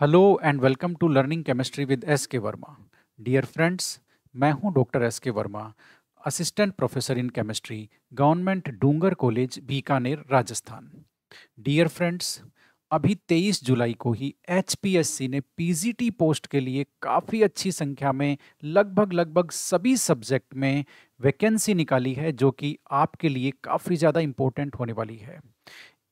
hello and welcome to learning chemistry with S K Verma dear friends मैं हूं doctor S K Verma assistant professor in chemistry government Dungar college Bikaner Rajasthan dear friends अभी 23 July को ही H ने P post के लिए काफ़ी अच्छी संख्या में लगभग लगभग सभी सब्जेक्ट में वैकेंसी निकाली है जो कि आपके लिए काफ़ी ज़्यादा इम्पोर्टेंट होने वाली है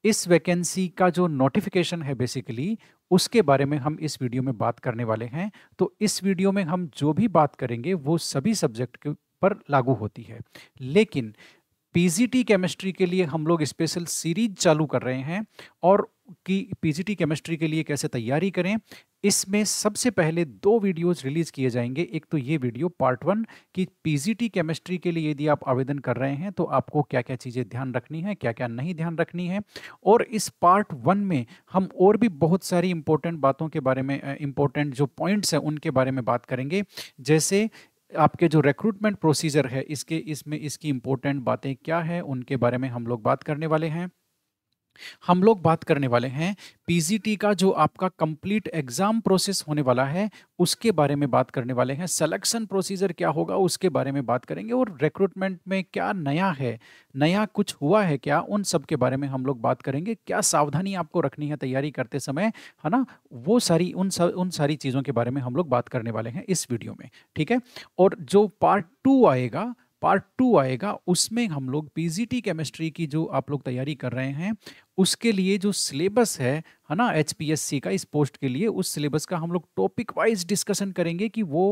इस वैकेंसी का जो नोटिफिकेशन है बेसिकली उसके बारे में हम इस वीडियो में बात करने वाले हैं तो इस वीडियो में हम जो भी बात करेंगे वो सभी सब्जेक्ट के पर लागू होती है लेकिन पीजीटी केमिस्ट्री के लिए हम लोग स्पेशल सीरीज चालू कर रहे हैं और की पीजीटी केमिस्ट्री के लिए कैसे तैयारी करें इसमें सबसे पहले दो वीडियोस रिलीज़ किए जाएंगे एक तो ये वीडियो पार्ट वन कि पीजीटी केमिस्ट्री के लिए यदि आप आवेदन कर रहे हैं तो आपको क्या क्या चीज़ें ध्यान रखनी है क्या क्या नहीं ध्यान रखनी है और इस पार्ट वन में हम और भी बहुत सारी इंपॉर्टेंट बातों के बारे में इंपॉर्टेंट जो पॉइंट्स हैं उनके बारे में बात करेंगे जैसे आपके जो रिक्रूटमेंट प्रोसीजर है इसके इसमें इसकी इम्पोर्टेंट बातें क्या है उनके बारे में हम लोग बात करने वाले हैं हम लोग बात करने वाले हैं पीजीटी का जो आपका कंप्लीट एग्जाम प्रोसेस होने वाला है उसके बारे में बात करने वाले हैं सिलेक्शन प्रोसीजर क्या होगा उसके बारे में बात करेंगे और रिक्रूटमेंट में क्या नया है नया कुछ हुआ है क्या उन सब के बारे में हम लोग बात करेंगे क्या सावधानी आपको रखनी है तैयारी करते समय है ना वो सारी उन सब उन सारी चीज़ों के बारे में हम लोग बात करने वाले हैं इस वीडियो में ठीक है और जो पार्ट टू आएगा पार्ट टू आएगा उसमें हम लोग पीजीटी केमिस्ट्री की जो आप लोग तैयारी कर रहे हैं उसके लिए जो सिलेबस है है ना एचपीएससी का इस पोस्ट के लिए उस सिलेबस का हम लोग टॉपिक वाइज डिस्कशन करेंगे कि वो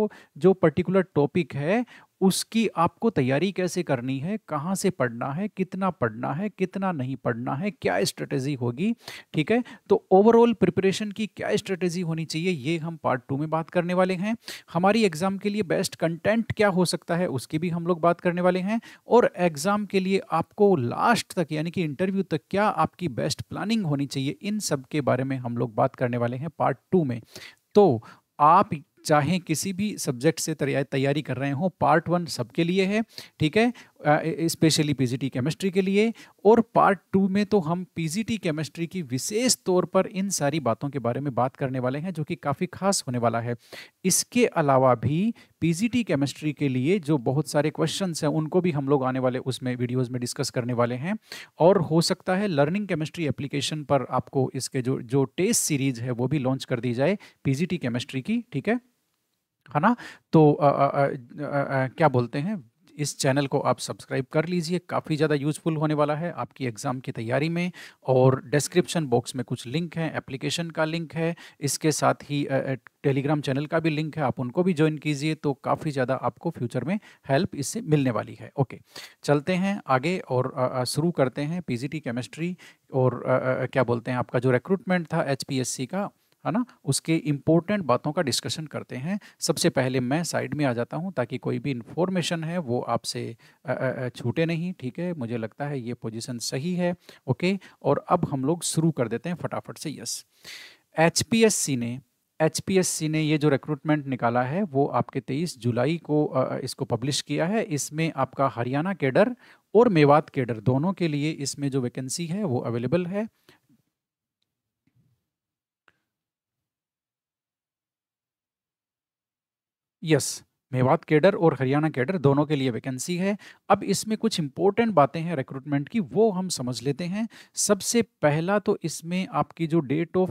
जो पर्टिकुलर टॉपिक है उसकी आपको तैयारी कैसे करनी है कहाँ से पढ़ना है कितना पढ़ना है कितना नहीं पढ़ना है क्या स्ट्रेटेजी होगी ठीक है तो ओवरऑल प्रिपरेशन की क्या स्ट्रेटेजी होनी चाहिए ये हम पार्ट टू में बात करने वाले हैं हमारी एग्ज़ाम के लिए बेस्ट कंटेंट क्या हो सकता है उसकी भी हम लोग बात करने वाले हैं और एग्ज़ाम के लिए आपको लास्ट तक यानी कि इंटरव्यू तक क्या आपकी बेस्ट प्लानिंग होनी चाहिए इन सब के बारे में हम लोग बात करने वाले हैं पार्ट टू में तो आप चाहे किसी भी सब्जेक्ट से तैयारी कर रहे हों पार्ट वन सबके लिए है ठीक है स्पेशली पीजीटी केमिस्ट्री के लिए और पार्ट टू में तो हम पीजीटी केमिस्ट्री की विशेष तौर पर इन सारी बातों के बारे में बात करने वाले हैं जो कि काफ़ी खास होने वाला है इसके अलावा भी पीजीटी केमिस्ट्री के लिए जो बहुत सारे क्वेश्चंस हैं उनको भी हम लोग आने वाले उसमें वीडियोस में डिस्कस करने वाले हैं और हो सकता है लर्निंग केमिस्ट्री एप्लीकेशन पर आपको इसके जो जो टेस्ट सीरीज है वो भी लॉन्च कर दी जाए पी केमिस्ट्री की ठीक है है ना तो आ, आ, आ, आ, क्या बोलते हैं इस चैनल को आप सब्सक्राइब कर लीजिए काफ़ी ज़्यादा यूजफुल होने वाला है आपकी एग्ज़ाम की तैयारी में और डिस्क्रिप्शन बॉक्स में कुछ लिंक है एप्लीकेशन का लिंक है इसके साथ ही टेलीग्राम चैनल का भी लिंक है आप उनको भी ज्वाइन कीजिए तो काफ़ी ज़्यादा आपको फ्यूचर में हेल्प इससे मिलने वाली है ओके चलते हैं आगे और शुरू करते हैं पी केमिस्ट्री और आ, आ, क्या बोलते हैं आपका जो रिक्रूटमेंट था एच का है ना उसके इम्पोर्टेंट बातों का डिस्कशन करते हैं सबसे पहले मैं साइड में आ जाता हूँ ताकि कोई भी इन्फॉर्मेशन है वो आपसे छूटे नहीं ठीक है मुझे लगता है ये पोजिशन सही है ओके और अब हम लोग शुरू कर देते हैं फटाफट से यस एच ने एच ने ये जो रिक्रूटमेंट निकाला है वो आपके 23 जुलाई को इसको पब्लिश किया है इसमें आपका हरियाणा केडर और मेवात केडर दोनों के लिए इसमें जो वैकेंसी है वो अवेलेबल है Yes मेवात केडर और हरियाणा केडर दोनों के लिए वैकेंसी है अब इसमें कुछ इंपॉर्टेंट बातें हैं रिक्रूटमेंट की वो हम समझ लेते हैं सबसे पहला तो इसमें आपकी जो date of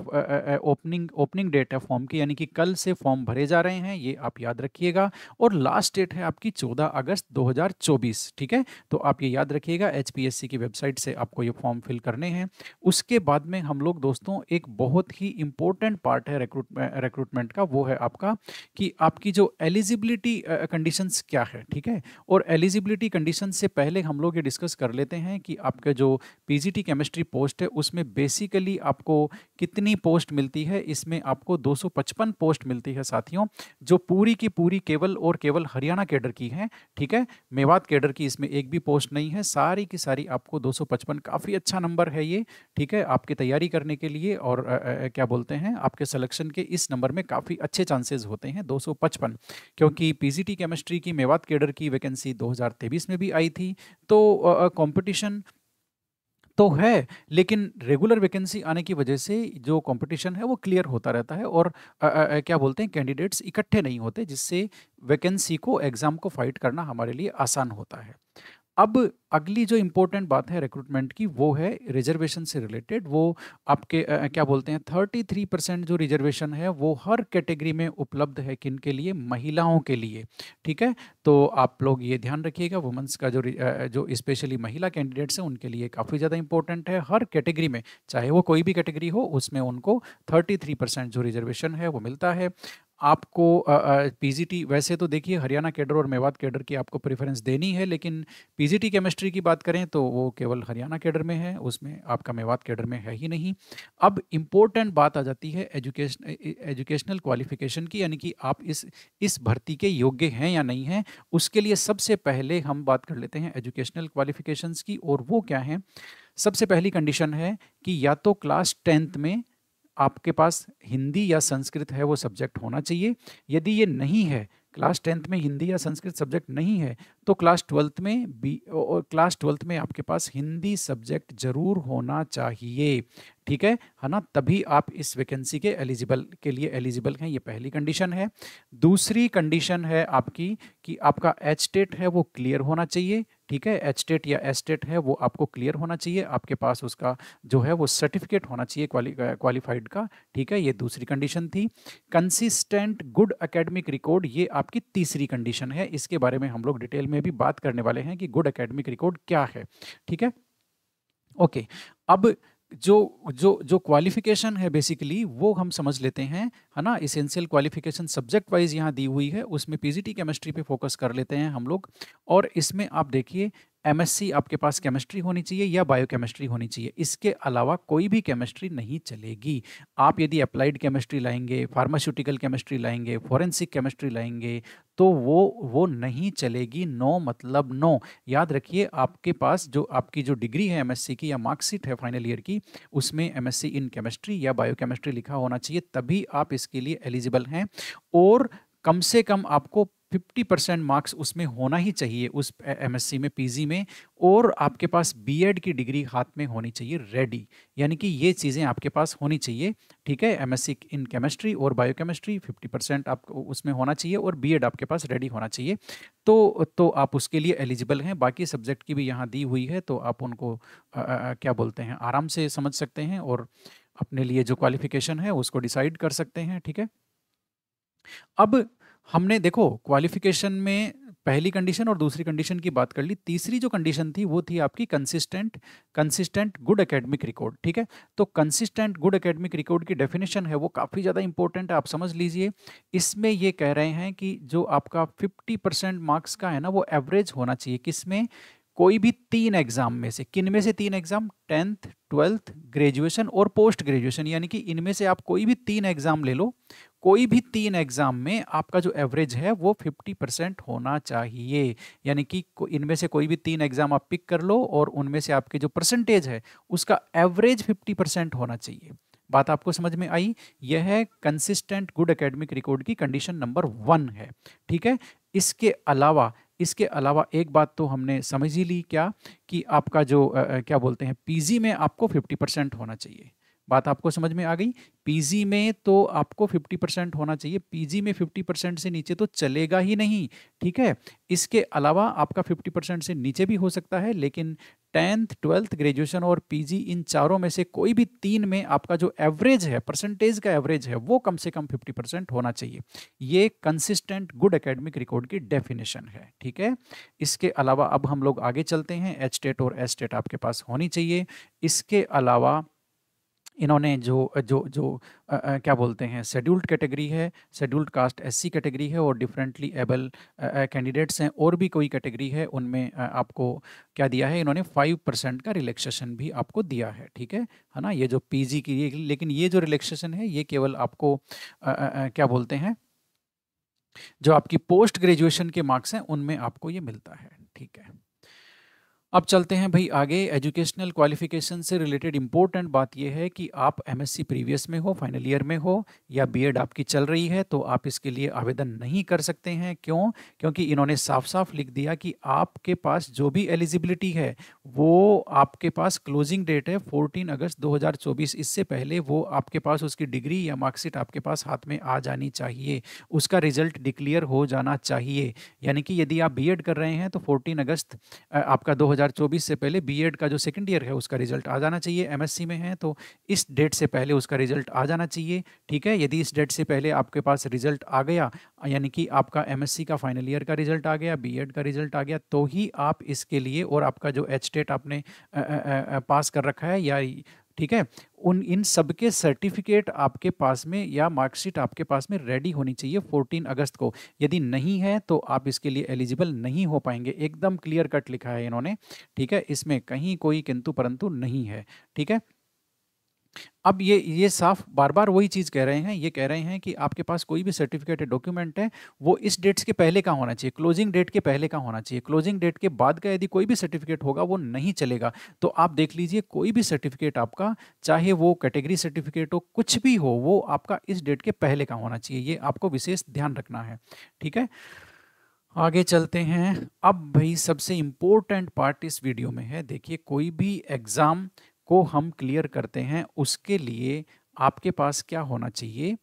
opening opening date है फॉर्म की यानी कि कल से फॉर्म भरे जा रहे हैं ये आप याद रखिएगा और लास्ट डेट है आपकी 14 अगस्त 2024 ठीक है तो आप ये याद रखिएगा एच की वेबसाइट से आपको ये फॉर्म फिल करने हैं उसके बाद में हम लोग दोस्तों एक बहुत ही इंपॉर्टेंट पार्ट है रिक्रूटमेंट का वो है आपका कि आपकी जो एलिजिबिलिटी कंडीशंस क्या है ठीक है और एलिजिबिलिटी कंडीशन से पहले हम लोग ये डिस्कस कर लेते हैं कि आपका जो पीजीटी केमिस्ट्री पोस्ट है उसमें बेसिकली आपको कितनी पोस्ट मिलती है इसमें आपको 255 पोस्ट मिलती है साथियों जो पूरी की पूरी केवल और केवल हरियाणा कैडर की है ठीक है मेवात कैडर की इसमें एक भी पोस्ट नहीं है सारी की सारी आपको पचपन काफ़ी अच्छा नंबर है ये ठीक है आपकी तैयारी करने के लिए और क्या बोलते हैं आपके सलेक्शन के इस नंबर में काफ़ी अच्छे चांसेज होते हैं दो क्योंकि पीजीटी केमिस्ट्री की मेवात केडर की वैकेंसी 2023 में भी आई थी तो कंपटीशन तो है लेकिन रेगुलर वैकेंसी आने की वजह से जो कंपटीशन है वो क्लियर होता रहता है और आ, आ, क्या बोलते हैं कैंडिडेट्स इकट्ठे नहीं होते जिससे वैकेंसी को एग्ज़ाम को फाइट करना हमारे लिए आसान होता है अब अगली जो इम्पोर्टेंट बात है रिक्रूटमेंट की वो है रिजर्वेशन से रिलेटेड वो आपके आ, क्या बोलते हैं थर्टी थ्री परसेंट जो रिजर्वेशन है वो हर कैटेगरी में उपलब्ध है किन के लिए महिलाओं के लिए ठीक है तो आप लोग ये ध्यान रखिएगा वुमेंस का जो जो स्पेशली महिला कैंडिडेट्स हैं उनके लिए काफ़ी ज़्यादा इंपॉर्टेंट है हर कैटेगरी में चाहे वो कोई भी कैटेगरी हो उसमें उनको थर्टी थ्री परसेंट जो रिजर्वेशन है वो मिलता है आपको पीजीटी वैसे तो देखिए हरियाणा केडर और मेवात केडर की आपको प्रेफरेंस देनी है लेकिन पीजीटी केमिस्ट्री की बात करें तो वो केवल हरियाणा केडर में है उसमें आपका मेवात केडर में है ही नहीं अब इम्पोर्टेंट बात आ जाती है एजुकेशन एजुकेशनल क्वालिफिकेशन की यानी कि आप इस इस भर्ती के योग्य हैं या नहीं हैं उसके लिए सबसे पहले हम बात कर लेते हैं एजुकेशनल क्वालिफिकेशन की और वो क्या हैं सबसे पहली कंडीशन है कि या तो क्लास टेंथ में आपके पास हिंदी या संस्कृत है वो सब्जेक्ट होना चाहिए यदि ये नहीं है क्लास टेंथ में हिंदी या संस्कृत सब्जेक्ट नहीं है तो क्लास ट्वेल्थ में बी और क्लास ट्वेल्थ में आपके पास हिंदी सब्जेक्ट जरूर होना चाहिए ठीक है है ना तभी आप इस वैकेंसी के एलिजिबल के लिए एलिजिबल हैं ये पहली कंडीशन है दूसरी कंडीशन है आपकी कि आपका एच टेट है वो क्लियर होना चाहिए ठीक है एचटेट या एस्टेट है वो आपको क्लियर होना चाहिए आपके पास उसका जो है वो सर्टिफिकेट होना चाहिए क्वालिफाइड का ठीक है ये दूसरी कंडीशन थी कंसिस्टेंट गुड अकेडमिक रिकॉर्ड ये आपकी तीसरी कंडीशन है इसके बारे में हम लोग डिटेल में भी बात करने वाले हैं कि गुड अकेडमिक रिकॉर्ड क्या है ठीक है ओके अब जो जो जो क्वालिफिकेशन है बेसिकली वो हम समझ लेते हैं है ना इसेंशियल क्वालिफिकेशन सब्जेक्ट वाइज यहाँ दी हुई है उसमें पीजीटी केमिस्ट्री पे फोकस कर लेते हैं हम लोग और इसमें आप देखिए एमएससी आपके पास केमिस्ट्री होनी चाहिए या बायोकेमिस्ट्री होनी चाहिए इसके अलावा कोई भी केमिस्ट्री नहीं चलेगी आप यदि अप्लाइड केमिस्ट्री लाएंगे फार्मास्यूटिकल केमिस्ट्री लाएंगे फॉरेंसिक केमिस्ट्री लाएंगे तो वो वो नहीं चलेगी नो मतलब नो याद रखिए आपके पास जो आपकी जो डिग्री है एमएससी की या मार्कशीट है फाइनल ईयर की उसमें एमएससी इन केमिस्ट्री या बायोकेमिस्ट्री लिखा होना चाहिए तभी आप इसके लिए एलिजिबल हैं और कम से कम आपको फिफ्टी परसेंट मार्क्स उसमें होना ही चाहिए उस एमएससी में पीजी में और आपके पास बीएड की डिग्री हाथ में होनी चाहिए रेडी यानी कि ये चीज़ें आपके पास होनी चाहिए ठीक है एमएससी इन केमिस्ट्री और बायोकेमिस्ट्री फिफ्टी परसेंट आपको उसमें होना चाहिए और बीएड आपके पास रेडी होना चाहिए तो तो आप उसके लिए एलिजिबल हैं बाकी सब्जेक्ट की भी यहाँ दी हुई है तो आप उनको आ, आ, क्या बोलते हैं आराम से समझ सकते हैं और अपने लिए जो क्वालिफिकेशन है उसको डिसाइड कर सकते हैं ठीक है अब हमने देखो क्वालिफिकेशन में पहली कंडीशन और दूसरी कंडीशन की बात कर ली तीसरी जो कंडीशन थी वो थी आपकी consistent consistent good academic record ठीक है तो कंसिस्टेंट गुड एकेडमिक रिकॉर्ड की डेफिनेशन है वो काफ़ी ज़्यादा इंपॉर्टेंट है आप समझ लीजिए इसमें ये कह रहे हैं कि जो आपका 50 परसेंट मार्क्स का है ना वो एवरेज होना चाहिए किस में कोई भी तीन एग्जाम में से किन में से तीन एग्जाम टेंथ ट्वेल्थ ग्रेजुएशन और पोस्ट ग्रेजुएशन यानी कि इनमें से आप कोई भी तीन एग्जाम ले लो कोई भी तीन एग्ज़ाम में आपका जो एवरेज है वो 50 परसेंट होना चाहिए यानी कि इनमें से कोई भी तीन एग्ज़ाम आप पिक कर लो और उनमें से आपके जो परसेंटेज है उसका एवरेज 50 परसेंट होना चाहिए बात आपको समझ में आई यह है कंसिस्टेंट गुड एकेडमिक रिकॉर्ड की कंडीशन नंबर वन है ठीक है इसके अलावा इसके अलावा एक बात तो हमने समझ ही ली क्या कि आपका जो आ, क्या बोलते हैं पीजी में आपको 50 परसेंट होना चाहिए बात आपको समझ में आ गई पीजी में तो आपको 50 परसेंट होना चाहिए पीजी में 50 परसेंट से नीचे तो चलेगा ही नहीं ठीक है इसके अलावा आपका 50 परसेंट से नीचे भी हो सकता है लेकिन टेंथ ट्वेल्थ ग्रेजुएशन और पीजी इन चारों में से कोई भी तीन में आपका जो एवरेज है परसेंटेज का एवरेज है वो कम से कम 50 परसेंट होना चाहिए ये कंसिस्टेंट गुड एकेडमिक रिकॉर्ड की डेफिनेशन है ठीक है इसके अलावा अब हम लोग आगे चलते हैं एच टेट और एस टेट आपके पास होनी चाहिए इसके अलावा इन्होंने जो जो जो आ, आ, क्या बोलते हैं शेड्यूल्ड कैटेगरी है शेड्यूल्ड कास्ट एससी कैटेगरी है और डिफरेंटली एबल कैंडिडेट्स हैं और भी कोई कैटेगरी है उनमें आ, आपको क्या दिया है इन्होंने फाइव परसेंट का रिलैक्सेशन भी आपको दिया है ठीक है है ना ये जो पीजी की लेकिन ये जो रिलैक्सेशन है ये केवल आपको क्या बोलते हैं जो आपकी पोस्ट ग्रेजुएशन के मार्क्स हैं उनमें आपको ये मिलता है ठीक है अब चलते हैं भाई आगे एजुकेशनल क्वालिफिकेशन से रिलेटेड इम्पोर्टेंट बात यह है कि आप एमएससी प्रीवियस में हो फाइनल ईयर में हो या बीएड आपकी चल रही है तो आप इसके लिए आवेदन नहीं कर सकते हैं क्यों क्योंकि इन्होंने साफ साफ लिख दिया कि आपके पास जो भी एलिजिबिलिटी है वो आपके पास क्लोजिंग डेट है फोर्टीन अगस्त दो इससे पहले वो आपके पास उसकी डिग्री या मार्क्सिट आपके पास हाथ में आ जानी चाहिए उसका रिजल्ट डिक्लियर हो जाना चाहिए यानी कि यदि आप बी कर रहे हैं तो फोर्टीन अगस्त आपका दो 2024 से पहले बीएड का जो सेकंड ईयर है उसका रिजल्ट आ जाना चाहिए एमएससी में है तो इस डेट से पहले उसका रिजल्ट आ जाना चाहिए ठीक है यदि इस डेट से पहले आपके पास रिजल्ट आ गया यानी कि आपका एमएससी का फाइनल ईयर का रिजल्ट आ गया बीएड का रिजल्ट आ गया तो ही आप इसके लिए और आपका जो एच डेट आपने आ, आ, आ, पास कर रखा है या ठीक है उन इन सब के सर्टिफिकेट आपके पास में या मार्कशीट आपके पास में रेडी होनी चाहिए 14 अगस्त को यदि नहीं है तो आप इसके लिए एलिजिबल नहीं हो पाएंगे एकदम क्लियर कट लिखा है इन्होंने ठीक है इसमें कहीं कोई किंतु परंतु नहीं है ठीक है अब ये ये साफ बार बार वही चीज़ कह रहे हैं ये कह रहे हैं कि आपके पास कोई भी सर्टिफिकेट है डॉक्यूमेंट है वो इस डेट्स के पहले का होना चाहिए क्लोजिंग डेट के पहले का होना चाहिए क्लोजिंग डेट के बाद का यदि कोई भी सर्टिफिकेट होगा वो नहीं चलेगा तो आप देख लीजिए कोई भी सर्टिफिकेट आपका चाहे वो कैटेगरी सर्टिफिकेट हो कुछ भी हो वो आपका इस डेट के पहले का होना चाहिए ये आपको विशेष ध्यान रखना है ठीक है आगे चलते हैं अब भाई सबसे इम्पोर्टेंट पार्ट इस वीडियो में है देखिए कोई भी एग्ज़ाम को हम क्लियर करते हैं उसके लिए आपके पास क्या होना चाहिए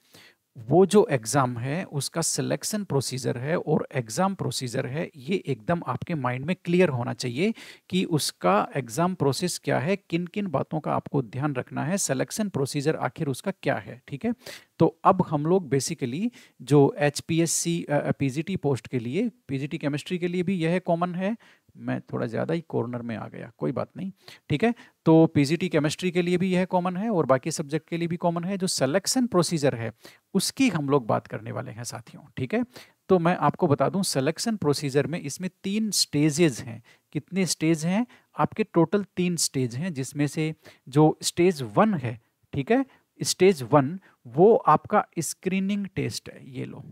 वो जो एग्ज़ाम है उसका सिलेक्शन प्रोसीजर है और एग्ज़ाम प्रोसीजर है ये एकदम आपके माइंड में क्लियर होना चाहिए कि उसका एग्ज़ाम प्रोसेस क्या है किन किन बातों का आपको ध्यान रखना है सिलेक्शन प्रोसीजर आखिर उसका क्या है ठीक है तो अब हम लोग बेसिकली जो H P S C P G T post के लिए पी जी टी केमिस्ट्री के लिए भी यह कॉमन है मैं थोड़ा ज़्यादा ही कॉर्नर में आ गया कोई बात नहीं ठीक है तो पीजीटी केमिस्ट्री के लिए भी यह कॉमन है और बाकी सब्जेक्ट के लिए भी कॉमन है जो सिलेक्शन प्रोसीजर है उसकी हम लोग बात करने वाले हैं साथियों ठीक है तो मैं आपको बता दूं सिलेक्शन प्रोसीजर में इसमें तीन स्टेजेस हैं कितने स्टेज हैं आपके टोटल तीन स्टेज हैं जिसमें से जो स्टेज वन है ठीक है स्टेज वन वो आपका स्क्रीनिंग टेस्ट है ये लो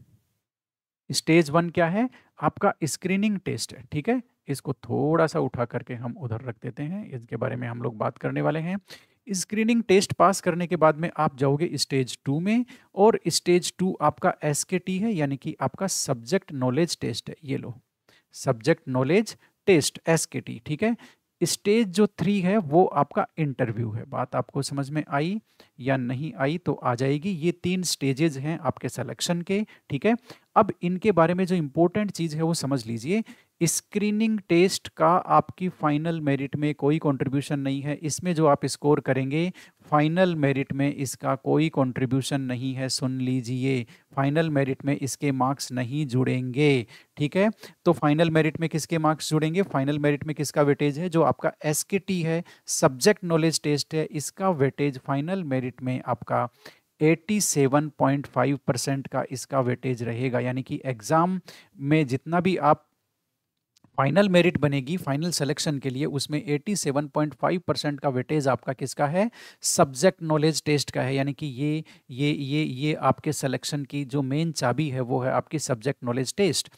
स्टेज वन क्या है आपका स्क्रीनिंग टेस्ट है ठीक है इसको थोड़ा सा उठा करके हम उधर रख देते हैं इसके बारे में हम लोग बात करने वाले हैं स्क्रीनिंग टेस्ट पास करने के बाद में आप जाओगे स्टेज टू में और स्टेज टू आपका एस है यानी कि आपका सब्जेक्ट नॉलेज टेस्ट है ये लो सब्जेक्ट नॉलेज टेस्ट एस ठीक है स्टेज जो थ्री है वो आपका इंटरव्यू है बात आपको समझ में आई या नहीं आई तो आ जाएगी ये तीन स्टेजेज हैं आपके सिलेक्शन के ठीक है अब इनके बारे में जो इम्पोर्टेंट चीज़ है वो समझ लीजिए स्क्रीनिंग टेस्ट का आपकी फाइनल मेरिट में कोई कंट्रीब्यूशन नहीं है इसमें जो आप स्कोर करेंगे फाइनल मेरिट में इसका कोई कंट्रीब्यूशन नहीं है सुन लीजिए फाइनल मेरिट में इसके मार्क्स नहीं जुड़ेंगे ठीक है तो फाइनल मेरिट में किसके मार्क्स जुड़ेंगे फाइनल मेरिट में किसका वेटेज है जो आपका एस है सब्जेक्ट नॉलेज टेस्ट है इसका वेटेज फाइनल मेरिट में आपका 87.5 परसेंट का इसका वेटेज रहेगा यानी कि एग्ज़ाम में जितना भी आप फाइनल मेरिट बनेगी फाइनल सिलेक्शन के लिए उसमें 87.5 परसेंट का वेटेज आपका किसका है सब्जेक्ट नॉलेज टेस्ट का है यानी कि ये ये ये ये आपके सिलेक्शन की जो मेन चाबी है वो है आपकी सब्जेक्ट नॉलेज टेस्ट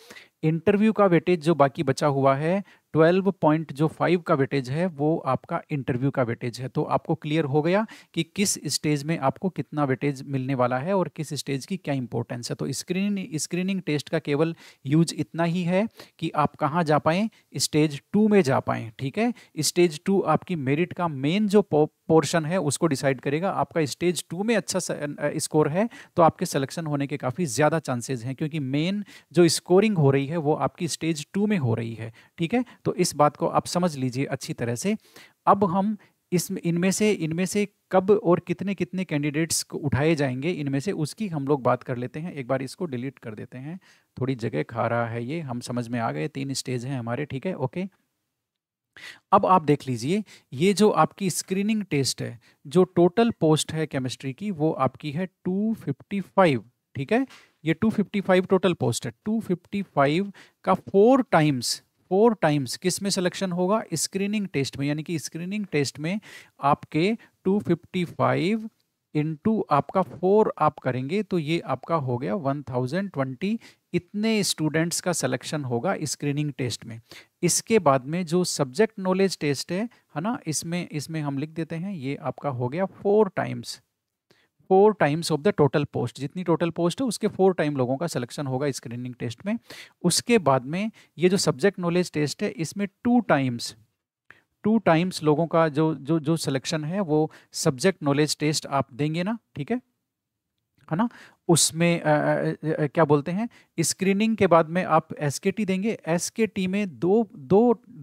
इंटरव्यू का वेटेज जो बाकी बचा हुआ है ट्वेल्व पॉइंट जो फाइव का वेटेज है वो आपका इंटरव्यू का वेटेज है तो आपको क्लियर हो गया कि किस स्टेज में आपको कितना वेटेज मिलने वाला है और किस स्टेज की क्या इंपॉर्टेंस है तो स्क्रीन स्क्रीनिंग टेस्ट का केवल यूज इतना ही है कि आप कहाँ जा पाएँ स्टेज टू में जा पाएँ ठीक है स्टेज टू आपकी मेरिट का मेन जो पोर्शन है उसको डिसाइड करेगा आपका स्टेज टू में अच्छा स्कोर है तो आपके सिलेक्शन होने के काफ़ी ज़्यादा चांसेज हैं क्योंकि मेन जो स्कोरिंग हो रही है वो आपकी स्टेज टू में हो रही है ठीक है तो इस बात को आप समझ लीजिए अच्छी तरह से अब हम इस इनमें से इनमें से कब और कितने कितने कैंडिडेट्स को उठाए जाएंगे इनमें से उसकी हम लोग बात कर लेते हैं एक बार इसको डिलीट कर देते हैं थोड़ी जगह खा रहा है ये हम समझ में आ गए तीन स्टेज हैं हमारे ठीक है ओके अब आप देख लीजिए ये जो आपकी स्क्रीनिंग टेस्ट है जो टोटल पोस्ट है केमिस्ट्री की वो आपकी है 255 ठीक है ये 255 टोटल पोस्ट है 255 का फोर टाइम्स फोर टाइम्स किस में सिलेक्शन होगा स्क्रीनिंग टेस्ट में यानी कि स्क्रीनिंग टेस्ट में आपके 255 फिफ्टी आपका फोर आप करेंगे तो ये आपका हो गया 1020 इतने स्टूडेंट्स का सिलेक्शन होगा स्क्रीनिंग टेस्ट में इसके बाद में जो सब्जेक्ट नॉलेज टेस्ट है है ना इसमें इसमें हम लिख देते हैं ये आपका हो गया four times four times of the total post जितनी टोटल पोस्ट है उसके फोर टाइम लोगों का सिलेक्शन होगा स्क्रीनिंग टेस्ट में उसके बाद में ये जो सब्जेक्ट नॉलेज टेस्ट है इसमें टू टाइम्स टू टाइम्स लोगों का जो जो जो सिलेक्शन है वो सब्जेक्ट नॉलेज टेस्ट आप देंगे ना ठीक है है ना उसमें आ, आ, क्या बोलते हैं स्क्रीनिंग के बाद में आप एस टी देंगे एस के टी में दो दो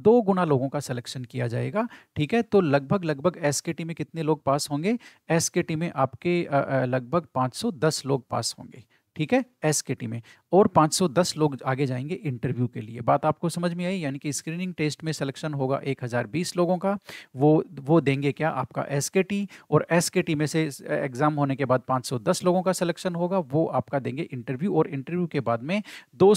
दो गुना लोगों का सिलेक्शन किया जाएगा ठीक है तो लगभग लगभग एस के टी में कितने लोग पास होंगे एस के टी में आपके लगभग 510 लोग पास होंगे ठीक है एस के टी में और 510 लोग आगे जाएंगे इंटरव्यू के लिए बात आपको समझ में आई यानी कि स्क्रीनिंग टेस्ट में सिलेक्शन होगा 1020 लोगों का वो वो देंगे क्या आपका एस के टी और एस के टी में से एग्ज़ाम होने के बाद 510 लोगों का सिलेक्शन होगा वो आपका देंगे इंटरव्यू और इंटरव्यू के बाद में दो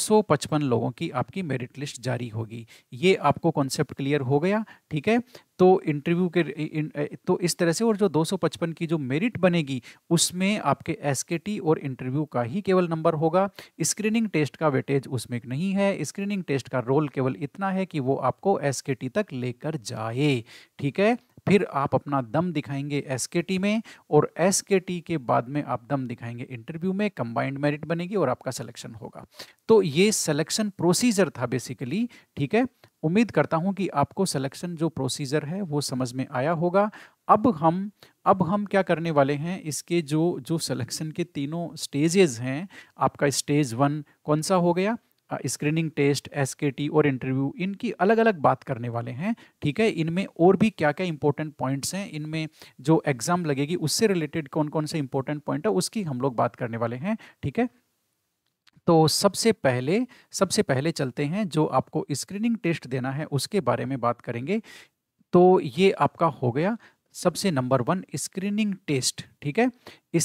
लोगों की आपकी मेरिट लिस्ट जारी होगी ये आपको कॉन्सेप्ट क्लियर हो गया ठीक है तो इंटरव्यू के इन, तो इस तरह से और जो 255 की जो मेरिट बनेगी उसमें आपके एस और इंटरव्यू का ही केवल नंबर होगा स्क्रीनिंग टेस्ट का वेटेज उसमें नहीं है स्क्रीनिंग टेस्ट का रोल केवल इतना है कि वो आपको एस तक लेकर जाए ठीक है फिर आप अपना दम दिखाएंगे एस में और एस के बाद में आप दम दिखाएंगे इंटरव्यू में कंबाइंड मेरिट बनेगी और आपका सिलेक्शन होगा तो ये सिलेक्शन प्रोसीजर था बेसिकली ठीक है उम्मीद करता हूँ कि आपको सिलेक्शन जो प्रोसीजर है वो समझ में आया होगा अब हम अब हम क्या करने वाले हैं इसके जो जो सिलेक्शन के तीनों स्टेजेस हैं आपका स्टेज वन कौन सा हो गया स्क्रीनिंग टेस्ट एस और इंटरव्यू इनकी अलग अलग बात करने वाले हैं ठीक है इनमें और भी क्या क्या इंपॉर्टेंट पॉइंट्स हैं इनमें जो एग्ज़ाम लगेगी उससे रिलेटेड कौन कौन से इंपॉर्टेंट पॉइंट है उसकी हम लोग बात करने वाले हैं ठीक है तो सबसे पहले सबसे पहले चलते हैं जो आपको स्क्रीनिंग टेस्ट देना है उसके बारे में बात करेंगे तो ये आपका हो गया सबसे नंबर वन स्क्रीनिंग टेस्ट ठीक है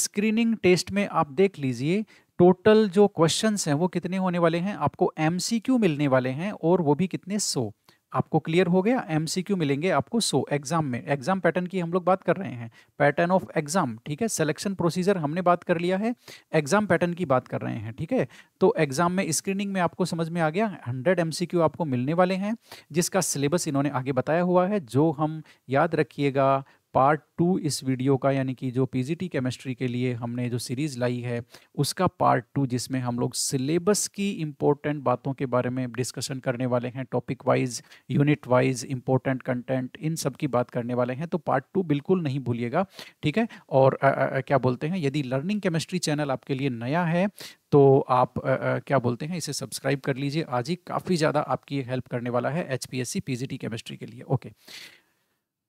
स्क्रीनिंग टेस्ट में आप देख लीजिए टोटल जो क्वेश्चंस हैं वो कितने होने वाले हैं आपको एम मिलने वाले हैं और वो भी कितने सो आपको क्लियर हो गया एम मिलेंगे आपको सो एग्जाम में एग्जाम पैटर्न की हम लोग बात कर रहे हैं पैटर्न ऑफ एग्जाम ठीक है सिलेक्शन प्रोसीजर हमने बात कर लिया है एग्जाम पैटर्न की बात कर रहे हैं ठीक है तो एग्जाम में स्क्रीनिंग में आपको समझ में आ गया हंड्रेड एम आपको मिलने वाले हैं जिसका सिलेबस इन्होंने आगे बताया हुआ है जो हम याद रखिएगा पार्ट टू इस वीडियो का यानी कि जो पीजीटी केमिस्ट्री के लिए हमने जो सीरीज़ लाई है उसका पार्ट टू जिसमें हम लोग सिलेबस की इम्पोर्टेंट बातों के बारे में डिस्कशन करने वाले हैं topic wise unit wise important content इन सब की बात करने वाले हैं तो पार्ट टू बिल्कुल नहीं भूलिएगा ठीक है और आ, आ, क्या बोलते हैं यदि लर्निंग केमिस्ट्री चैनल आपके लिए नया है तो आप आ, आ, क्या बोलते हैं इसे सब्सक्राइब कर लीजिए आज ही काफ़ी ज़्यादा आपकी हेल्प करने वाला है एच पी केमिस्ट्री के लिए ओके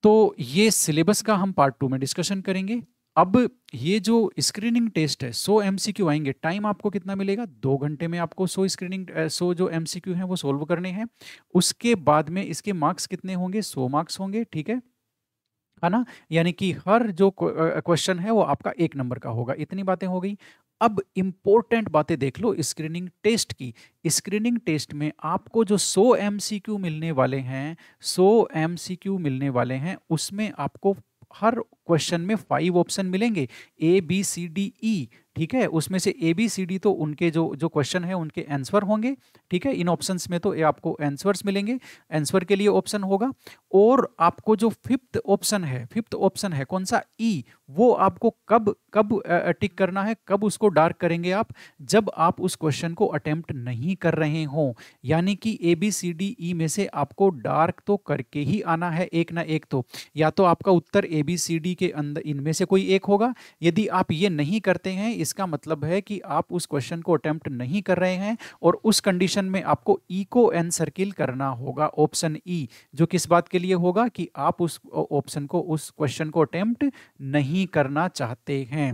तो ये सिलेबस का हम पार्ट टू में डिस्कशन करेंगे अब ये जो स्क्रीनिंग टेस्ट है सो एम आएंगे टाइम आपको कितना मिलेगा दो घंटे में आपको सो स्क्रीनिंग सो जो एम सी है वो सोल्व करने हैं उसके बाद में इसके मार्क्स कितने होंगे सो मार्क्स होंगे ठीक है है ना यानी कि हर जो क्वेश्चन है वो आपका एक नंबर का होगा इतनी बातें हो गई अब इम्पोर्टेंट बातें देख लो स्क्रीनिंग टेस्ट की स्क्रीनिंग टेस्ट में आपको जो 100 एम मिलने वाले हैं 100 एम मिलने वाले हैं उसमें आपको हर क्वेश्चन में फाइव ऑप्शन मिलेंगे A B C D E ठीक है उसमें से ए बी सी डी तो उनके जो जो क्वेश्चन है उनके आंसर होंगे ठीक है इन ऑप्शंस में तो ये आपको आंसर्स मिलेंगे आंसर के लिए ऑप्शन होगा और आपको जो फिफ्थ ऑप्शन है फिफ्थ ऑप्शन है कौन सा ई e, वो आपको कब कब टिक करना है कब उसको डार्क करेंगे आप जब आप उस क्वेश्चन को अटेम्प्ट नहीं कर रहे हो यानी कि ए बी सी डी ई में से आपको डार्क तो करके ही आना है एक ना एक तो या तो आपका उत्तर ए बी सी डी के अंदर इनमें से कोई एक होगा यदि आप ये नहीं करते हैं इसका मतलब है कि आप उस क्वेश्चन को अटेम्प्ट नहीं कर रहे हैं और उस कंडीशन में आपको ई को एन सर्किल करना होगा ऑप्शन ई e, जो किस बात के लिए होगा कि आप उस ऑप्शन को उस क्वेश्चन को अटेम्प्ट नहीं करना चाहते हैं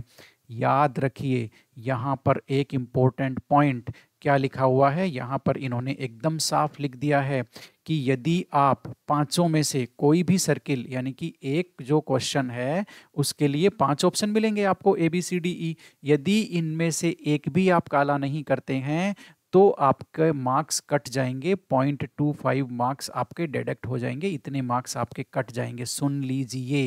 याद रखिए यहाँ पर एक इम्पोर्टेंट पॉइंट क्या लिखा हुआ है यहाँ पर इन्होंने एकदम साफ लिख दिया है कि यदि आप पांचों में से कोई भी सर्किल यानी कि एक जो क्वेश्चन है उसके लिए पांच ऑप्शन मिलेंगे आपको ए बी सी डी ई यदि इनमें से एक भी आप काला नहीं करते हैं तो आपके मार्क्स कट जाएंगे पॉइंट टू फाइव मार्क्स आपके डिडक्ट हो जाएंगे इतने मार्क्स आपके कट जाएंगे सुन लीजिए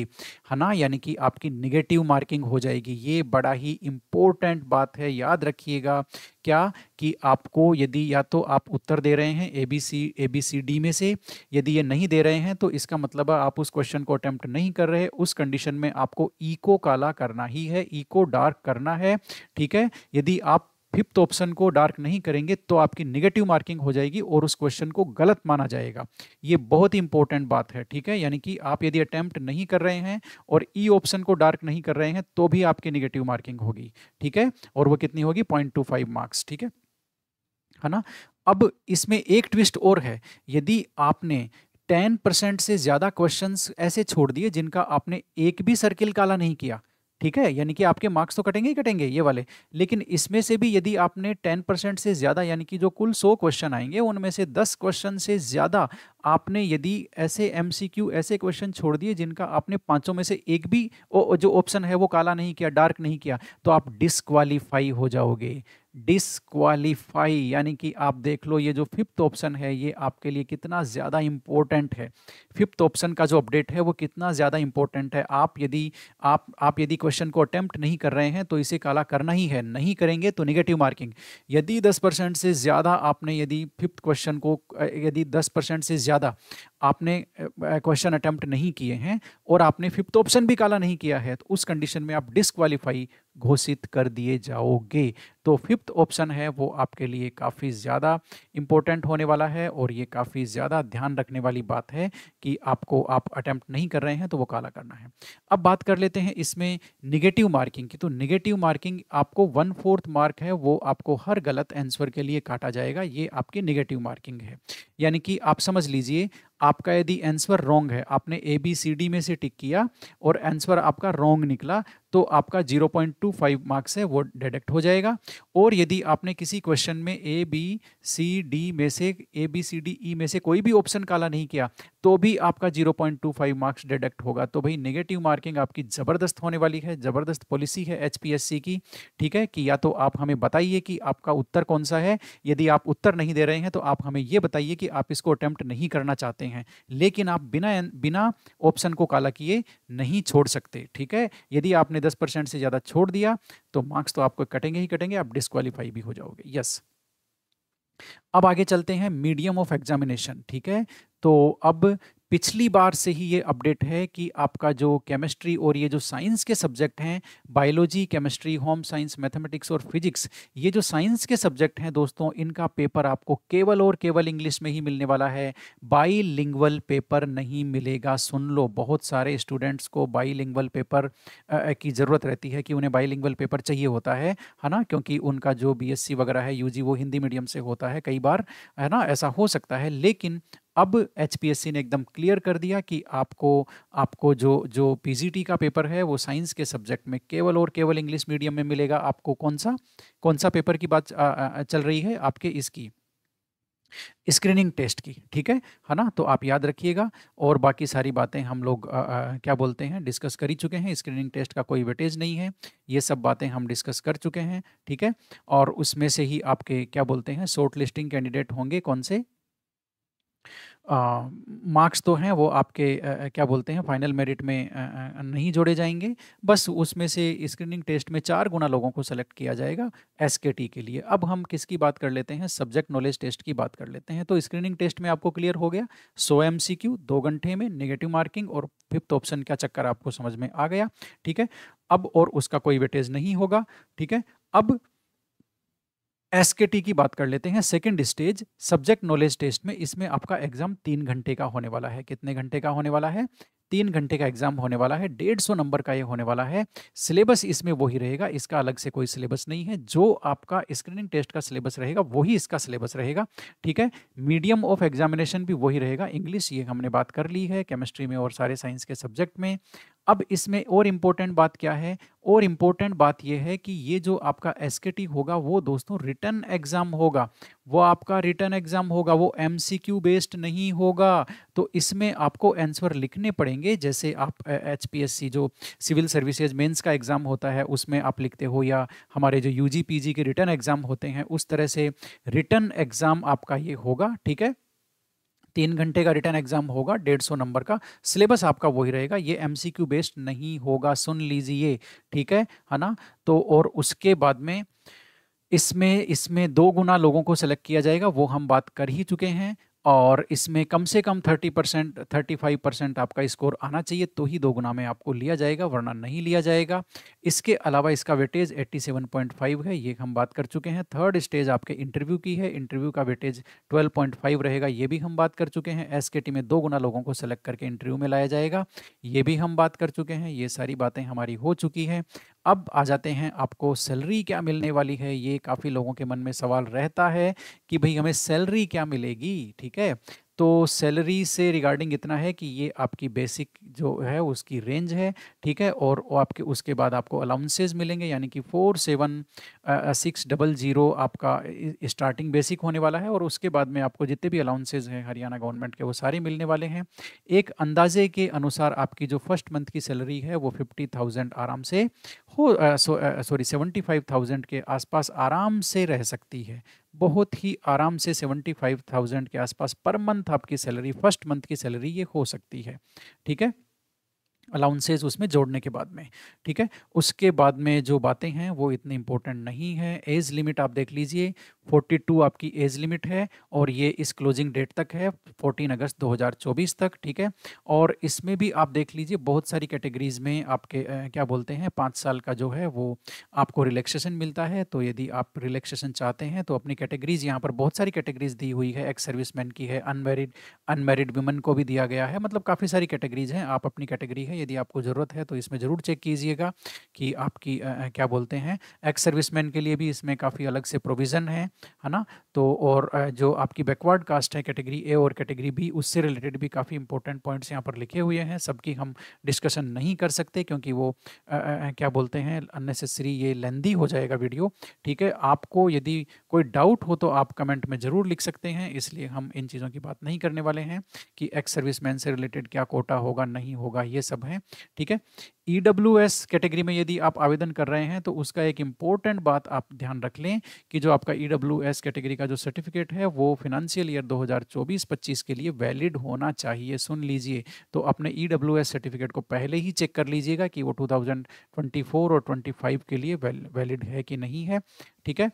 है ना यानी कि आपकी निगेटिव मार्किंग हो जाएगी ये बड़ा ही इम्पोर्टेंट बात है याद रखिएगा क्या कि आपको यदि या तो आप उत्तर दे रहे हैं A B C A B C D में से यदि ये नहीं दे रहे हैं तो इसका मतलब आप उस क्वेश्चन को अटैम्प्ट नहीं कर रहे उस कंडीशन में आपको ईको काला करना ही है ईको डार्क करना है ठीक है यदि आप फिफ्थ ऑप्शन को डार्क नहीं करेंगे तो आपकी निगेटिव मार्किंग हो जाएगी और उस क्वेश्चन को गलत माना जाएगा ये बहुत ही इंपॉर्टेंट बात है ठीक है यानी कि आप यदि अटैम्प्ट नहीं कर रहे हैं और ई e ऑप्शन को डार्क नहीं कर रहे हैं तो भी आपकी निगेटिव मार्किंग होगी ठीक है और वो कितनी होगी पॉइंट मार्क्स ठीक है है ना अब इसमें एक ट्विस्ट और है यदि आपने 10% से ज़्यादा क्वेश्चंस ऐसे छोड़ दिए जिनका आपने एक भी सर्किल काला नहीं किया ठीक है यानी कि आपके मार्क्स तो कटेंगे ही कटेंगे ये वाले लेकिन इसमें से भी यदि आपने टेन परसेंट से ज़्यादा यानी कि जो कुल सौ क्वेश्चन आएंगे उनमें से दस क्वेश्चन से ज़्यादा आपने यदि ऐसे एम ऐसे क्वेश्चन छोड़ दिए जिनका आपने पांचों में से एक भी जो ऑप्शन है वो काला नहीं किया डार्क नहीं किया तो आप डिसक्वालीफाई हो जाओगे डिसक्वालीफाई यानी कि आप देख लो ये जो फिफ्थ ऑप्शन है ये आपके लिए कितना ज़्यादा इम्पोर्टेंट है फिफ्थ ऑप्शन का जो अपडेट है वो कितना ज़्यादा इम्पोर्टेंट है आप यदि आप आप यदि क्वेश्चन को अटैम्प्ट नहीं कर रहे हैं तो इसे काला करना ही है नहीं करेंगे तो निगेटिव मार्किंग यदि दस परसेंट से ज़्यादा आपने यदि फिफ्थ क्वेश्चन को यदि दस परसेंट से ज़्यादा आपने क्वेश्चन अटेम्प्ट नहीं किए हैं और आपने फिफ्थ ऑप्शन भी काला नहीं किया है तो उस कंडीशन में आप डिसक्वालीफाई घोषित कर दिए जाओगे तो फिफ्थ ऑप्शन है वो आपके लिए काफ़ी ज़्यादा इम्पोर्टेंट होने वाला है और ये काफ़ी ज़्यादा ध्यान रखने वाली बात है कि आपको आप अटैम्प्ट नहीं कर रहे हैं तो वो काला करना है अब बात कर लेते हैं इसमें निगेटिव मार्किंग की तो निगेटिव मार्किंग आपको वन फोर्थ मार्क है वो आपको हर गलत आंसर के लिए काटा जाएगा ये आपकी निगेटिव मार्किंग है यानी कि आप समझ लीजिए आपका यदि आंसर रॉन्ग है आपने ए बी सी डी में से टिक किया और आंसर आपका रॉन्ग निकला तो आपका 0.25 मार्क्स है वो डिडक्ट हो जाएगा और यदि आपने किसी क्वेश्चन में ए बी सी डी में से ए बी सी डी ई में से कोई भी ऑप्शन काला नहीं किया तो भी आपका 0.25 मार्क्स डिडक्ट होगा तो भाई नेगेटिव मार्किंग आपकी ज़बरदस्त होने वाली है ज़बरदस्त पॉलिसी है एच की ठीक है कि या तो आप हमें बताइए कि आपका उत्तर कौन सा है यदि आप उत्तर नहीं दे रहे हैं तो आप हमें ये बताइए कि आप इसको अटैम्प्ट नहीं करना चाहते हैं लेकिन आप बिना बिना ऑप्शन को काला किए नहीं छोड़ सकते ठीक है यदि आपने आपने दस परसेंट से ज़्यादा छोड़ दिया तो मार्क्स तो आपको कटेंगे ही कटेंगे आप डिस्कालीफाई भी हो जाओगे यस अब आगे चलते हैं मीडियम ऑफ एग्जामिनेशन ठीक है तो अब पिछली बार से ही ये अपडेट है कि आपका जो केमिस्ट्री और ये जो साइंस के सब्जेक्ट हैं biology chemistry home science mathematics और फिजिक्स ये जो साइंस के सब्जेक्ट हैं दोस्तों इनका पेपर आपको केवल और केवल इंग्लिश में ही मिलने वाला है बाई पेपर नहीं मिलेगा सुन लो बहुत सारे स्टूडेंट्स को बाई पेपर आ, की ज़रूरत रहती है कि उन्हें बाई पेपर चाहिए होता है है ना क्योंकि उनका जो बी वगैरह है यू वो हिंदी मीडियम से होता है कई बार है ना ऐसा हो सकता है लेकिन अब एच ने एकदम क्लियर कर दिया कि आपको आपको जो जो पी का पेपर है वो साइंस के सब्जेक्ट में केवल और केवल इंग्लिश मीडियम में मिलेगा आपको कौन सा कौन सा पेपर की बात चल रही है आपके इसकी स्क्रीनिंग टेस्ट की ठीक है है ना तो आप याद रखिएगा और बाकी सारी बातें हम लोग आ, आ, क्या बोलते हैं डिस्कस कर ही चुके हैं स्क्रीनिंग टेस्ट का कोई वेटेज नहीं है ये सब बातें हम डिस्कस कर चुके हैं ठीक है और उसमें से ही आपके क्या बोलते हैं शॉर्ट लिस्टिंग कैंडिडेट होंगे कौन से मार्क्स तो हैं वो आपके आ, क्या बोलते हैं फाइनल मेरिट में आ, नहीं जोड़े जाएंगे बस उसमें से स्क्रीनिंग टेस्ट में चार गुना लोगों को सेलेक्ट किया जाएगा एस के टी के लिए अब हम किसकी बात कर लेते हैं सब्जेक्ट नॉलेज टेस्ट की बात कर लेते हैं तो स्क्रीनिंग टेस्ट में आपको क्लियर हो गया सो एम सी क्यू दो घंटे में निगेटिव मार्किंग और फिफ्थ ऑप्शन का चक्कर आपको समझ में आ गया ठीक है अब और उसका कोई वेटेज नहीं होगा ठीक है अब एस के टी की बात कर लेते हैं second stage subject knowledge test में इसमें आपका एग्जाम तीन घंटे का होने वाला है कितने घंटे का होने वाला है तीन घंटे का एग्जाम होने वाला है डेढ़ सौ नंबर का ये होने वाला है सिलेबस इसमें वही रहेगा इसका अलग से कोई सिलेबस नहीं है जो आपका स्क्रीनिंग टेस्ट का सिलेबस रहेगा वही इसका सिलेबस रहेगा ठीक है मीडियम ऑफ एग्जामिनेशन भी वही रहेगा इंग्लिश ये हमने बात कर ली है केमिस्ट्री में और सारे साइंस के सब्जेक्ट में अब इसमें और इम्पोर्टेंट बात क्या है और इम्पोर्टेंट बात यह है कि ये जो आपका एस होगा वो दोस्तों रिटर्न एग्ज़ाम होगा वो आपका रिटर्न एग्ज़ाम होगा वो एम बेस्ड नहीं होगा तो इसमें आपको आंसर लिखने पड़ेंगे जैसे आप एच जो सिविल सर्विसेज मेंस का एग्ज़ाम होता है उसमें आप लिखते हो या हमारे जो यू जी के रिटर्न एग्ज़ाम होते हैं उस तरह से रिटर्न एग्ज़ाम आपका ये होगा ठीक है तीन घंटे का रिटर्न एग्जाम होगा डेढ़ सौ नंबर का सिलेबस आपका वही रहेगा ये एमसीक्यू बेस्ड नहीं होगा सुन लीजिए ठीक है है ना तो और उसके बाद में इसमें इसमें दो गुना लोगों को सेलेक्ट किया जाएगा वो हम बात कर ही चुके हैं और इसमें कम से कम 30 परसेंट थर्टी फाइव परसेंट आपका स्कोर आना चाहिए तो ही दो गुना में आपको लिया जाएगा वरना नहीं लिया जाएगा इसके अलावा इसका वेटेज 87.5 है ये हम बात कर चुके हैं थर्ड स्टेज आपके इंटरव्यू की है इंटरव्यू का वेटेज 12.5 रहेगा ये भी हम बात कर चुके हैं एस में दो गुना लोगों को सेलेक्ट करके इंटरव्यू में लाया जाएगा ये भी हम बात कर चुके हैं ये सारी बातें हमारी हो चुकी हैं अब आ जाते हैं आपको सैलरी क्या मिलने वाली है ये काफ़ी लोगों के मन में सवाल रहता है कि भाई हमें सैलरी क्या मिलेगी ठीक है तो सैलरी से रिगार्डिंग इतना है कि ये आपकी बेसिक जो है उसकी रेंज है ठीक है और आपके उसके बाद आपको अलाउंसेज मिलेंगे यानी कि four seven six double zero आपका स्टार्टिंग बेसिक होने वाला है और उसके बाद में आपको जितने भी अलाउंसेज हैं हरियाणा गवर्नमेंट के वो सारे मिलने वाले हैं एक अंदाजे के अनुसार आपकी जो फर्स्ट मंथ की सैलरी है वो फिफ्टी थाउजेंड आराम से हो सॉरी सेवेंटी फाइव थाउजेंड के आसपास आराम से रह सकती है बहुत ही आराम से 75,000 के आसपास पर मंथ आपकी सैलरी फर्स्ट मंथ की सैलरी ये हो सकती है ठीक है अलाउंसेज उसमें जोड़ने के बाद में ठीक है उसके बाद में जो बातें हैं वो इतनी इंपॉर्टेंट नहीं है एज लिमिट आप देख लीजिए 42 आपकी एज लिमिट है और ये इस क्लोजिंग डेट तक है 14 अगस्त 2024 तक ठीक है और इसमें भी आप देख लीजिए बहुत सारी कैटेगरीज में आपके क्या बोलते हैं पाँच साल का जो है वो आपको रिलैक्सेशन मिलता है तो यदि आप रिलैक्सेशन चाहते हैं तो अपनी कैटेगरीज यहाँ पर बहुत सारी कैटेगरीज दी हुई है एक्स मैन की है अनमेरिड अनमेरिड वुमेन को भी दिया गया है मतलब काफ़ी सारी कैटेगरीज हैं आप अपनी कैटेगरी है यदि आपको ज़रूरत है तो इसमें ज़रूर चेक कीजिएगा कि आपकी क्या बोलते हैं एक्स सर्विस के लिए भी इसमें काफ़ी अलग से प्रोविज़न है है ना तो और जो आपकी बैकवर्ड कास्ट है कैटेगरी ए और कैटेगरी बी उससे रिलेटेड भी काफ़ी इंपॉर्टेंट पॉइंट्स यहाँ पर लिखे हुए हैं सबकी हम डिस्कशन नहीं कर सकते क्योंकि वो आ, आ, क्या बोलते हैं अननेसेसरी ये लेंदी हो जाएगा वीडियो ठीक है आपको यदि कोई डाउट हो तो आप कमेंट में ज़रूर लिख सकते हैं इसलिए हम इन चीज़ों की बात नहीं करने वाले हैं कि एक्स सर्विस से रिलेटेड क्या कोटा होगा नहीं होगा ये सब है ठीक है ई e कैटेगरी में यदि आप आवेदन कर रहे हैं तो उसका एक इम्पोर्टेंट बात आप ध्यान रख लें कि जो आपका E e W S category का जो सर्टिफिकेट है वो फिनंशियल ईयर 2024-25 के लिए वैलिड होना चाहिए सुन लीजिए तो अपने ई डब्ल्यू एस सर्टिफिकेट को पहले ही चेक कर लीजिएगा कि वो 2024 और 25 के लिए वैलिड है कि नहीं है ठीक है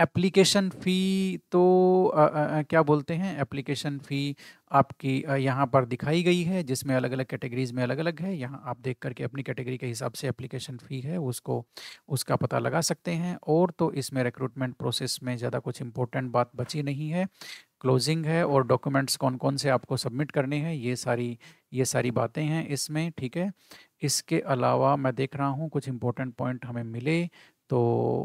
एप्लीकेशन फ़ी तो आ, आ, क्या बोलते हैं एप्लीकेशन फ़ी आपकी यहाँ पर दिखाई गई है जिसमें अलग अलग कैटेगरीज में अलग अलग है यहाँ आप देख करके अपनी कैटेगरी के हिसाब से एप्लीकेशन फ़ी है उसको उसका पता लगा सकते हैं और तो इसमें रिक्रूटमेंट प्रोसेस में ज़्यादा कुछ इम्पोर्टेंट बात बची नहीं है क्लोजिंग है और डॉक्यूमेंट्स कौन कौन से आपको सबमिट करने हैं ये सारी ये सारी बातें हैं इसमें ठीक है इसके अलावा मैं देख रहा हूँ कुछ इम्पोर्टेंट पॉइंट हमें मिले तो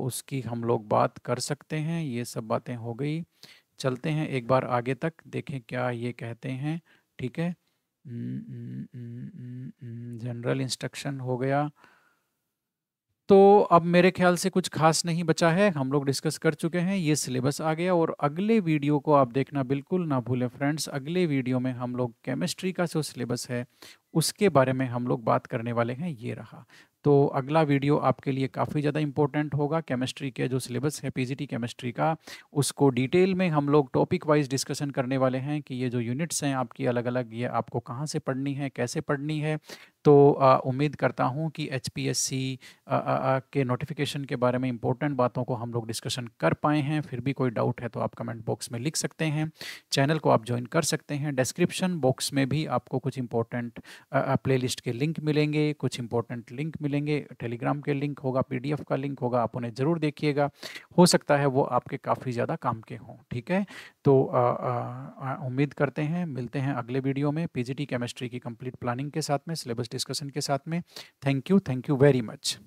उसकी हम लोग बात कर सकते हैं ये सब बातें हो गई चलते हैं एक बार आगे तक देखें क्या ये कहते हैं ठीक है हम्म, जनरल इंस्ट्रक्शन हो गया तो अब मेरे ख्याल से कुछ खास नहीं बचा है हम लोग डिस्कस कर चुके हैं ये सिलेबस आ गया और अगले वीडियो को आप देखना बिल्कुल ना भूलें फ्रेंड्स अगले वीडियो में हम लोग केमिस्ट्री का जो सिलेबस है उसके बारे में हम लोग बात करने वाले हैं ये रहा तो अगला वीडियो आपके लिए काफ़ी ज़्यादा इंपॉर्टेंट होगा केमिस्ट्री के जो सिलेबस है पीजीटी केमिस्ट्री का उसको डिटेल में हम लोग टॉपिक वाइज डिस्कशन करने वाले हैं कि ये जो यूनिट्स हैं आपकी अलग अलग ये आपको कहाँ से पढ़नी है कैसे पढ़नी है तो उम्मीद करता हूँ कि एच पी एस सी के नोटिफिकेशन के बारे में इंपॉर्टेंट बातों को हम लोग डिस्कशन कर पाए हैं फिर भी कोई डाउट है तो आप कमेंट बॉक्स में लिख सकते हैं चैनल को आप ज्वाइन कर सकते हैं डिस्क्रिप्शन बॉक्स में भी आपको कुछ इंपॉर्टेंट लिस्ट के लिंक मिलेंगे कुछ इंपॉर्टेंट लिंक मिलेंगे टेलीग्राम के लिंक होगा एफ का लिंक होगा आप उन्हें ज़रूर देखिएगा हो सकता है वो आपके काफ़ी ज़्यादा काम के हों ठीक है तो उम्मीद करते हैं मिलते हैं अगले वीडियो में टी केमिस्ट्री की कंप्लीट प्लानिंग के साथ में सिलेबस डिस्कशन के साथ में thank you thank you very much